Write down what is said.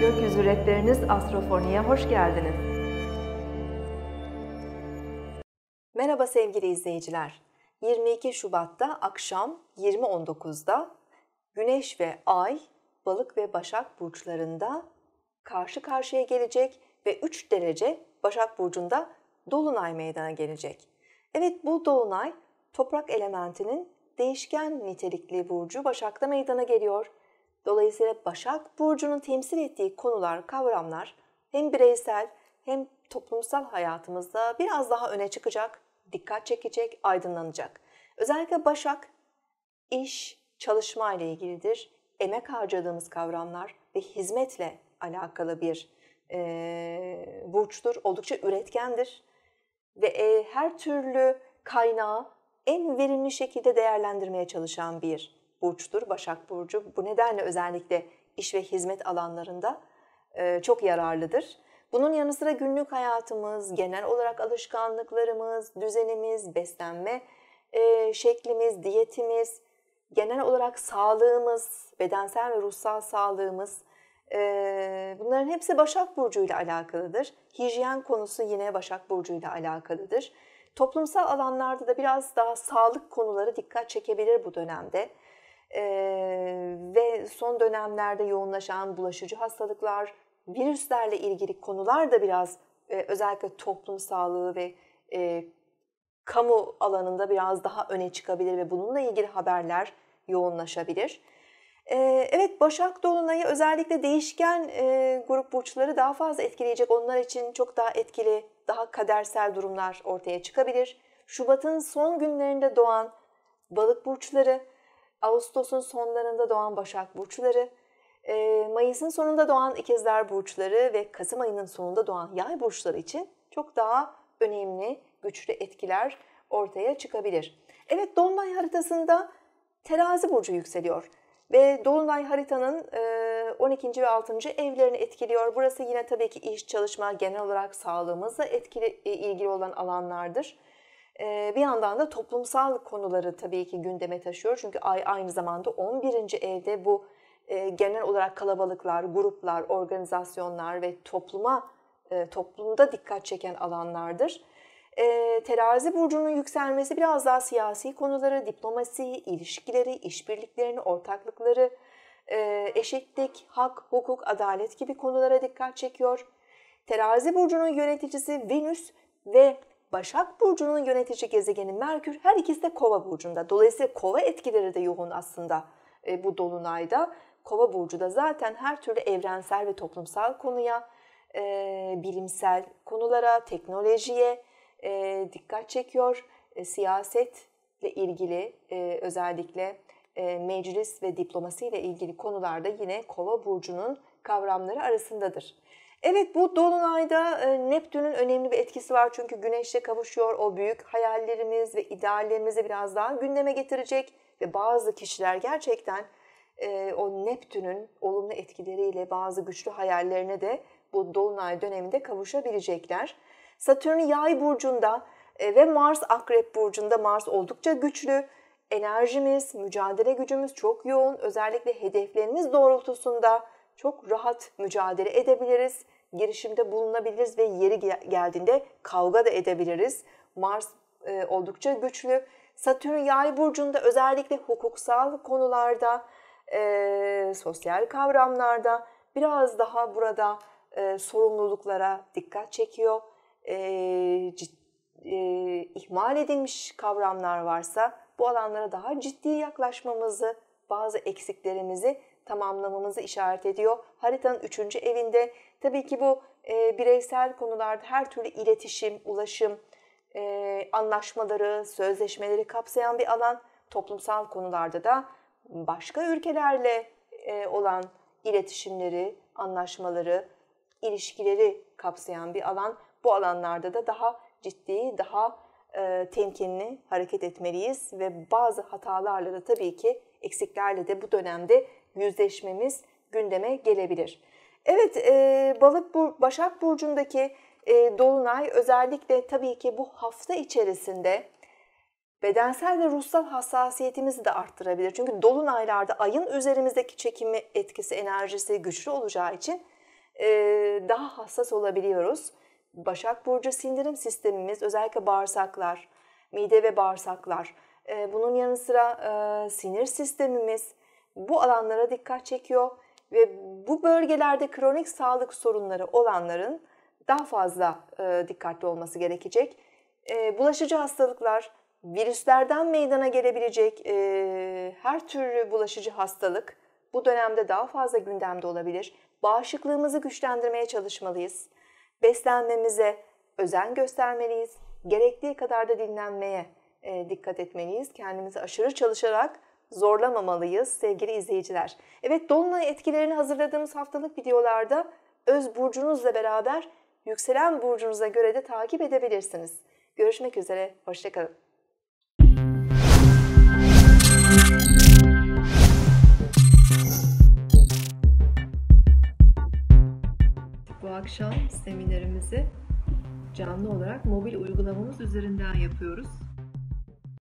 Gökyüzü Rehberiniz Astrofoni'ye hoş geldiniz. Merhaba sevgili izleyiciler. 22 Şubat'ta akşam 20.19'da Güneş ve Ay Balık ve Başak burçlarında karşı karşıya gelecek ve 3 derece Başak burcunda dolunay meydana gelecek. Evet bu dolunay toprak elementinin değişken nitelikli burcu Başak'ta meydana geliyor Dolayısıyla Başak Burcu'nun temsil ettiği konular, kavramlar hem bireysel hem toplumsal hayatımızda biraz daha öne çıkacak, dikkat çekecek, aydınlanacak. Özellikle Başak iş, çalışma ile ilgilidir. Emek harcadığımız kavramlar ve hizmetle alakalı bir e, burçtur. Oldukça üretkendir ve e, her türlü kaynağı en verimli şekilde değerlendirmeye çalışan bir burçtur Başak Burcu. Bu nedenle özellikle iş ve hizmet alanlarında e, çok yararlıdır. Bunun yanı sıra günlük hayatımız, genel olarak alışkanlıklarımız, düzenimiz, beslenme e, şeklimiz, diyetimiz, genel olarak sağlığımız, bedensel ve ruhsal sağlığımız e, bunların hepsi Başak Burcu ile alakalıdır. Hijyen konusu yine Başak Burcu ile alakalıdır. Toplumsal alanlarda da biraz daha sağlık konuları dikkat çekebilir bu dönemde e, ve son dönemlerde yoğunlaşan bulaşıcı hastalıklar, virüslerle ilgili konular da biraz e, özellikle toplum sağlığı ve e, kamu alanında biraz daha öne çıkabilir ve bununla ilgili haberler yoğunlaşabilir. Ee, evet Başak Dolunay'ı özellikle değişken e, grup burçları daha fazla etkileyecek. Onlar için çok daha etkili, daha kadersel durumlar ortaya çıkabilir. Şubat'ın son günlerinde doğan balık burçları Ağustos'un sonlarında doğan Başak Burçları, e, Mayıs'ın sonunda doğan İkizler Burçları ve Kasım ayının sonunda doğan Yay Burçları için çok daha önemli, güçlü etkiler ortaya çıkabilir. Evet Dolunay haritasında terazi burcu yükseliyor ve Dolunay haritanın 12. E, ve 6. evlerini etkiliyor. Burası yine tabii ki iş, çalışma, genel olarak sağlığımızla etkili, e, ilgili olan alanlardır. Ee, bir yandan da toplumsal konuları tabii ki gündeme taşıyor. Çünkü ay aynı zamanda 11. evde bu e, genel olarak kalabalıklar, gruplar, organizasyonlar ve topluma e, toplumda dikkat çeken alanlardır. E, terazi burcunun yükselmesi biraz daha siyasi konuları, diplomasi, ilişkileri, işbirliklerini, ortaklıkları, eşitlik, hak, hukuk, adalet gibi konulara dikkat çekiyor. Terazi burcunun yöneticisi Venüs ve Başak Burcu'nun yönetici gezegeni Merkür her ikisi de Kova Burcu'nda. Dolayısıyla Kova etkileri de yoğun aslında e, bu Dolunay'da. Kova Burcu da zaten her türlü evrensel ve toplumsal konuya, e, bilimsel konulara, teknolojiye e, dikkat çekiyor. E, siyasetle ilgili e, özellikle e, meclis ve diplomasi ile ilgili konularda yine Kova Burcu'nun kavramları arasındadır. Evet bu Dolunay'da e, Neptün'ün önemli bir etkisi var çünkü Güneş'le kavuşuyor o büyük hayallerimiz ve ideallerimizi biraz daha gündeme getirecek ve bazı kişiler gerçekten e, o Neptün'ün olumlu etkileriyle bazı güçlü hayallerine de bu Dolunay döneminde kavuşabilecekler. Satürn yay burcunda e, ve Mars akrep burcunda Mars oldukça güçlü. Enerjimiz, mücadele gücümüz çok yoğun. Özellikle hedeflerimiz doğrultusunda çok rahat mücadele edebiliriz, girişimde bulunabiliriz ve yeri geldiğinde kavga da edebiliriz. Mars e, oldukça güçlü. Satürn yay burcunda özellikle hukuksal konularda, e, sosyal kavramlarda biraz daha burada e, sorumluluklara dikkat çekiyor. E, cid, e, ihmal edilmiş kavramlar varsa bu alanlara daha ciddi yaklaşmamızı, bazı eksiklerimizi tamamlamamızı işaret ediyor. Haritanın üçüncü evinde tabii ki bu e, bireysel konularda her türlü iletişim, ulaşım, e, anlaşmaları, sözleşmeleri kapsayan bir alan. Toplumsal konularda da başka ülkelerle e, olan iletişimleri, anlaşmaları, ilişkileri kapsayan bir alan. Bu alanlarda da daha ciddi, daha e, temkinli hareket etmeliyiz ve bazı hatalarla da tabii ki eksiklerle de bu dönemde yüzleşmemiz gündeme gelebilir. Evet, e, Balık Bur Başak burcundaki e, dolunay özellikle tabii ki bu hafta içerisinde bedensel ve ruhsal hassasiyetimizi de arttırabilir. Çünkü dolunaylarda ayın üzerimizdeki çekimi etkisi, enerjisi güçlü olacağı için e, daha hassas olabiliyoruz. Başak burcu sindirim sistemimiz özellikle bağırsaklar, mide ve bağırsaklar. E, bunun yanı sıra e, sinir sistemimiz bu alanlara dikkat çekiyor ve bu bölgelerde kronik sağlık sorunları olanların daha fazla e, dikkatli olması gerekecek. E, bulaşıcı hastalıklar, virüslerden meydana gelebilecek e, her türlü bulaşıcı hastalık bu dönemde daha fazla gündemde olabilir. Bağışıklığımızı güçlendirmeye çalışmalıyız. Beslenmemize özen göstermeliyiz. Gerektiği kadar da dinlenmeye e, dikkat etmeliyiz. Kendimizi aşırı çalışarak zorlamamalıyız sevgili izleyiciler. Evet Dolunay etkilerini hazırladığımız haftalık videolarda öz burcunuzla beraber yükselen burcunuza göre de takip edebilirsiniz. Görüşmek üzere, hoşçakalın. Bu akşam seminerimizi canlı olarak mobil uygulamamız üzerinden yapıyoruz.